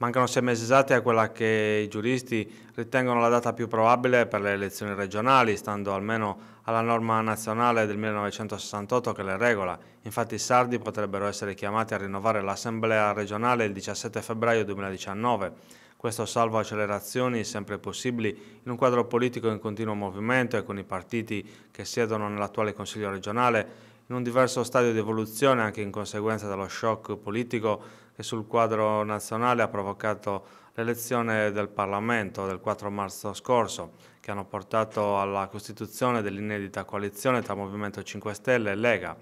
Mancano sei mesi esatti a quella che i giuristi ritengono la data più probabile per le elezioni regionali, stando almeno alla norma nazionale del 1968 che le regola. Infatti i sardi potrebbero essere chiamati a rinnovare l'Assemblea regionale il 17 febbraio 2019. Questo salvo accelerazioni sempre possibili in un quadro politico in continuo movimento e con i partiti che siedono nell'attuale Consiglio regionale in un diverso stadio di evoluzione anche in conseguenza dello shock politico che sul quadro nazionale ha provocato l'elezione del Parlamento del 4 marzo scorso, che hanno portato alla costituzione dell'inedita coalizione tra Movimento 5 Stelle e Lega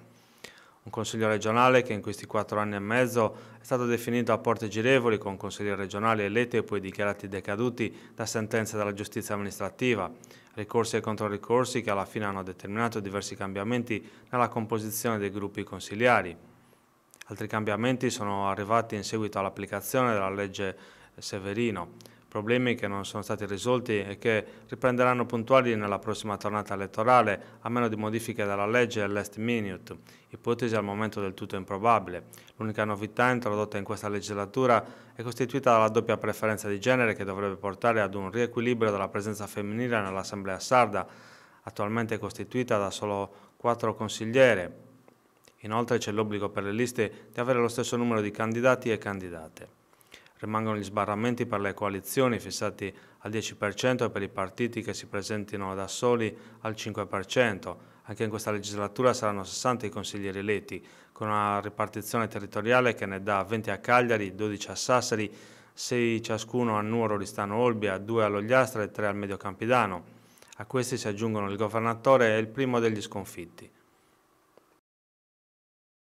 un consiglio regionale che in questi quattro anni e mezzo è stato definito a porte girevoli con consigli regionali eletti e poi dichiarati decaduti da sentenze della giustizia amministrativa, ricorsi e controricorsi che alla fine hanno determinato diversi cambiamenti nella composizione dei gruppi consigliari. Altri cambiamenti sono arrivati in seguito all'applicazione della legge Severino, problemi che non sono stati risolti e che riprenderanno puntuali nella prossima tornata elettorale, a meno di modifiche della legge e last minute, ipotesi al momento del tutto improbabile. L'unica novità introdotta in questa legislatura è costituita dalla doppia preferenza di genere che dovrebbe portare ad un riequilibrio della presenza femminile nell'Assemblea sarda, attualmente costituita da solo quattro consigliere. Inoltre c'è l'obbligo per le liste di avere lo stesso numero di candidati e candidate. Rimangono gli sbarramenti per le coalizioni fissati al 10% e per i partiti che si presentino da soli al 5%. Anche in questa legislatura saranno 60 i consiglieri eletti, con una ripartizione territoriale che ne dà 20 a Cagliari, 12 a Sassari, 6 ciascuno a Nuoro, Ristano, Olbia, 2 all'Ogliastra e 3 al Medio Campidano. A questi si aggiungono il governatore e il primo degli sconfitti.